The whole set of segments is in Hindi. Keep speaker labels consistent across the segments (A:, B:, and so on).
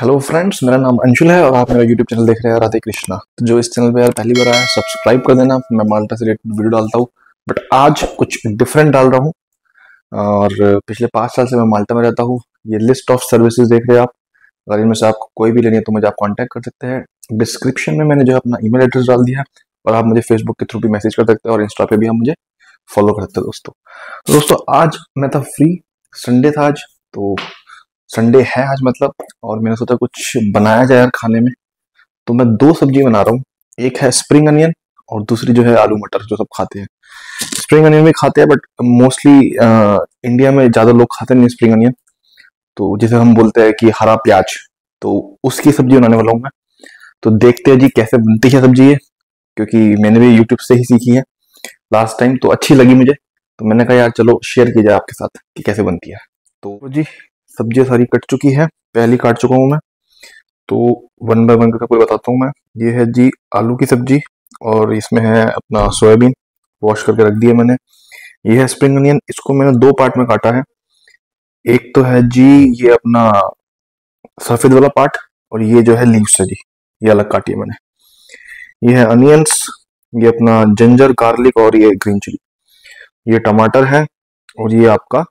A: हेलो फ्रेंड्स मेरा नाम अंशुल है और आप मेरा यूट्यूब चैनल देख रहे हैं राधे कृष्णा तो जो इस चैनल पे यार पहली बार आया सब्सक्राइब कर देना मैं माल्टा से रिलेटेड वीडियो डालता हूँ बट आज कुछ डिफरेंट डाल रहा हूँ और पिछले पाँच साल से मैं माल्टा में रहता हूँ ये लिस्ट ऑफ सर्विसेज देख रहे हैं आप अगर इनमें से आपको कोई भी लेनी है तो मुझे आप कॉन्टैक्ट कर सकते हैं डिस्क्रिप्शन में मैंने जो है अपना ई एड्रेस डाल दिया और आप मुझे फेसबुक के थ्रू भी मैसेज कर सकते हैं और इंस्टा पे भी आप मुझे फॉलो कर सकते हैं दोस्तों दोस्तों आज मैं था फ्री संडे था आज तो संडे है आज मतलब और मैंने सोचा कुछ बनाया जाए यार खाने में तो मैं दो सब्जी बना रहा हूँ एक है स्प्रिंग अनियन और दूसरी जो है आलू मटर जो सब खाते हैं स्प्रिंग अनियन भी खाते हैं बट मोस्टली इंडिया में ज़्यादा लोग खाते नहीं स्प्रिंग अनियन तो जिसे हम बोलते हैं कि हरा प्याज तो उसकी सब्जी बनाने वाला हूँ मैं तो देखते हैं जी कैसे बनती है सब्जी ये क्योंकि मैंने भी यूट्यूब से ही सीखी है लास्ट टाइम तो अच्छी लगी मुझे तो मैंने कहा यार चलो शेयर किया जाए आपके साथ कि कैसे बनती है तो जी सब्जियां सारी कट चुकी है पहली काट चुका हूँ मैं तो वन बाय वन करके बताता हूँ मैं ये है जी आलू की सब्जी और इसमें है अपना सोयाबीन वॉश करके रख दिया मैंने ये है स्प्रिंग अनियन इसको मैंने दो पार्ट में काटा है एक तो है जी ये अपना सफ़ेद वाला पार्ट और ये जो है लीव्स है जी ये अलग काटी है मैंने ये है अनियंस ये अपना जिंजर गार्लिक और ये ग्रीन चिली ये टमाटर है और ये आपका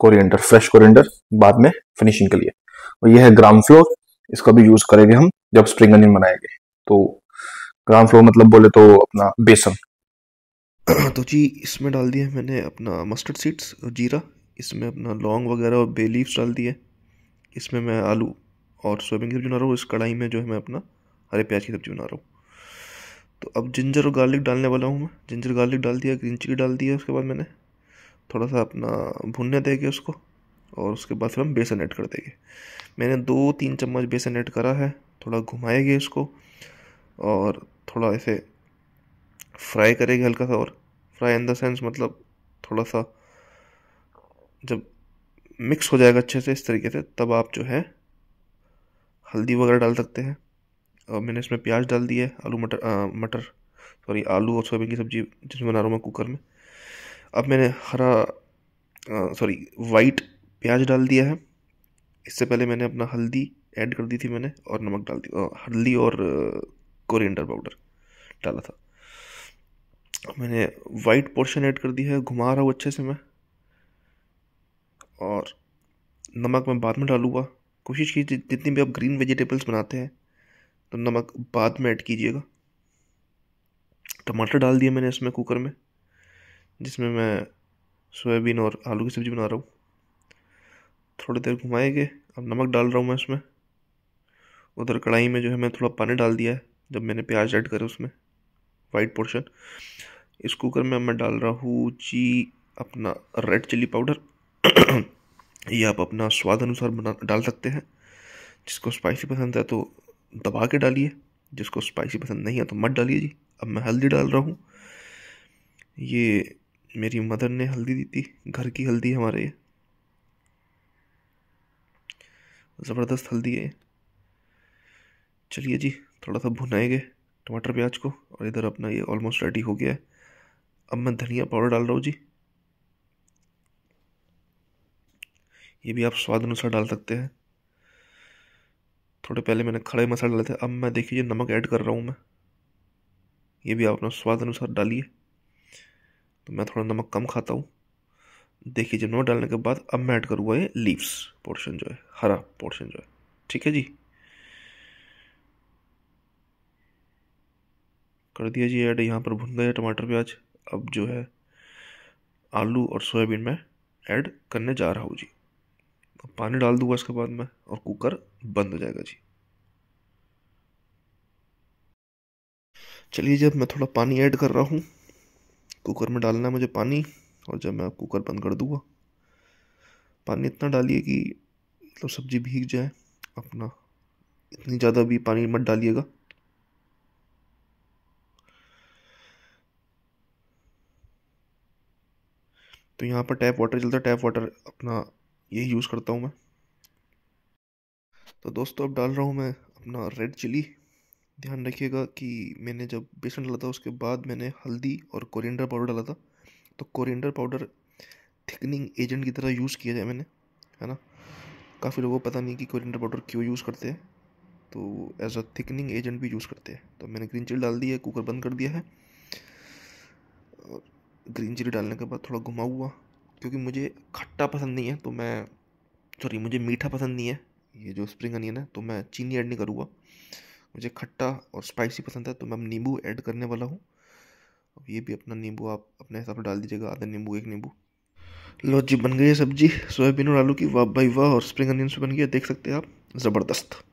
A: कोरिएंडर फ्रेश कोरिएंडर बाद में फिनिशिंग के लिए और ये है ग्राउंड फ्लोर इसका भी यूज करेंगे हम जब स्प्रिंग अनियन बनाएंगे तो ग्राउंड फ्लोर मतलब बोले तो अपना बेसन
B: हाँ, तो जी इसमें डाल दिया मैंने अपना मस्टर्ड सीड्स और जीरा इसमें अपना लौंग वगैरह और बे लीव्स डाल दिए इसमें मैं आलू और सोयाबीन की सब्जी बना रहा हूँ इस कढ़ाई में जो है मैं अपना हरे प्याज की सब्जी बना रहा हूँ तो अब जिंजर और गार्लिक डालने वाला हूँ मैं जिंजर गार्लिक डाल दिया ग्रीन चिली डाल दिया उसके बाद मैंने थोड़ा सा अपना भुनने देंगे उसको और उसके बाद फिर हम बेसन ऐड कर देंगे मैंने दो तीन चम्मच बेसन ऐड करा है थोड़ा घुमाएंगे इसको और थोड़ा ऐसे फ्राई करेंगे हल्का सा और फ्राई इन द सेंस मतलब थोड़ा सा जब मिक्स हो जाएगा अच्छे से इस तरीके से तब आप जो है हल्दी वगैरह डाल सकते हैं और मैंने इसमें प्याज डाल दिया आलू मटर आ, मटर सॉरी आलू और सोयाबीन की सब्ज़ी जिसमें बना रहा हूँ मैं कुकर में अब मैंने हरा सॉरी वाइट प्याज डाल दिया है इससे पहले मैंने अपना हल्दी ऐड कर दी थी मैंने और नमक डाल दिया हल्दी और कोरिएंडर पाउडर डाला था मैंने वाइट पोर्शन ऐड कर दिया है घुमा रहा हूँ अच्छे से मैं और नमक मैं बाद में डालूँगा कोशिश कीजिए जितनी भी आप ग्रीन वेजिटेबल्स बनाते हैं तो नमक बाद में ऐड कीजिएगा टमाटर डाल दिया मैंने इसमें कुकर में जिसमें मैं सोयाबीन और आलू की सब्ज़ी बना रहा हूँ थोड़ी देर घुमाएंगे अब नमक डाल रहा हूँ मैं उसमें उधर कढ़ाई में जो है मैं थोड़ा पानी डाल दिया है जब मैंने प्याज ऐड करे उसमें वाइट पोर्शन इस कुकर में मैं डाल रहा हूँ जी अपना रेड चिल्ली पाउडर ये आप अपना स्वाद अनुसार बना डाल सकते हैं जिसको स्पाइसी पसंद है तो दबा के डालिए जिसको स्पाइसी पसंद नहीं है तो मत डालिए जी अब मैं हल्दी डाल रहा हूँ ये मेरी मदर ने हल्दी दी थी घर की हल्दी हमारे ये ज़बरदस्त हल्दी है चलिए जी थोड़ा सा भुनाएंगे टमाटर प्याज को और इधर अपना ये ऑलमोस्ट रेडी हो गया है अब मैं धनिया पाउडर डाल रहा हूँ जी ये भी आप स्वाद अनुसार डाल सकते हैं थोड़े पहले मैंने खड़े मसाले डाले थे अब मैं देखिए नमक ऐड कर रहा हूँ मैं ये भी आप अपना स्वाद अनुसार डालिए तो मैं थोड़ा नमक कम खाता हूँ देखिए जब नमक डालने के बाद अब मैं ऐड करूँगा ये लीव्स पोर्शन जो है हरा पोर्शन जो है ठीक है जी कर दिया जी ऐड यहाँ पर भुन गया टमाटर प्याज अब जो है आलू और सोयाबीन में ऐड करने जा रहा हूँ जी अब पानी डाल दूंगा इसके बाद में और कुकर बंद हो जाएगा जी चलिए जब मैं थोड़ा पानी ऐड कर रहा हूँ कुकर में डालना है मुझे पानी और जब मैं कुकर बंद कर दूँगा पानी इतना डालिए कि मतलब सब्ज़ी भीग जाए अपना इतनी ज़्यादा भी पानी मत डालिएगा तो यहाँ पर टैप वाटर चलता है टैप वाटर अपना यही यूज़ करता हूँ मैं तो दोस्तों अब डाल रहा हूँ मैं अपना रेड चिली ध्यान रखिएगा कि मैंने जब बेसन डाला था उसके बाद मैंने हल्दी और कोरिएंडर पाउडर डाला था तो कोरिएंडर पाउडर थिकनिंग एजेंट की तरह यूज़ किया जाए मैंने है ना काफ़ी लोगों को पता नहीं कि कोरिएंडर पाउडर क्यों यूज़ करते हैं तो एज अ थिकनिंग एजेंट भी यूज़ करते हैं तो मैंने ग्रीन चिली डाल दी है कुकर बंद कर दिया है और ग्रीन चिली डालने के बाद थोड़ा घुमा हुआ क्योंकि मुझे खट्टा पसंद नहीं है तो मैं सॉरी मुझे मीठा पसंद नहीं है ये जो स्प्रिंग अनियन है तो मैं चीनी ऐड नहीं करूँगा मुझे खट्टा और स्पाइसी पसंद है तो मैं अब नींबू ऐड करने वाला हूँ अब ये भी अपना नींबू आप अपने हिसाब से डाल दीजिएगा आधा नींबू एक नींबू लो जी बन गई है सब्जी सोयाबीन और आलू की वाह भाई वाह और स्प्रिंग अनियन से बन गया देख सकते हैं आप ज़बरदस्त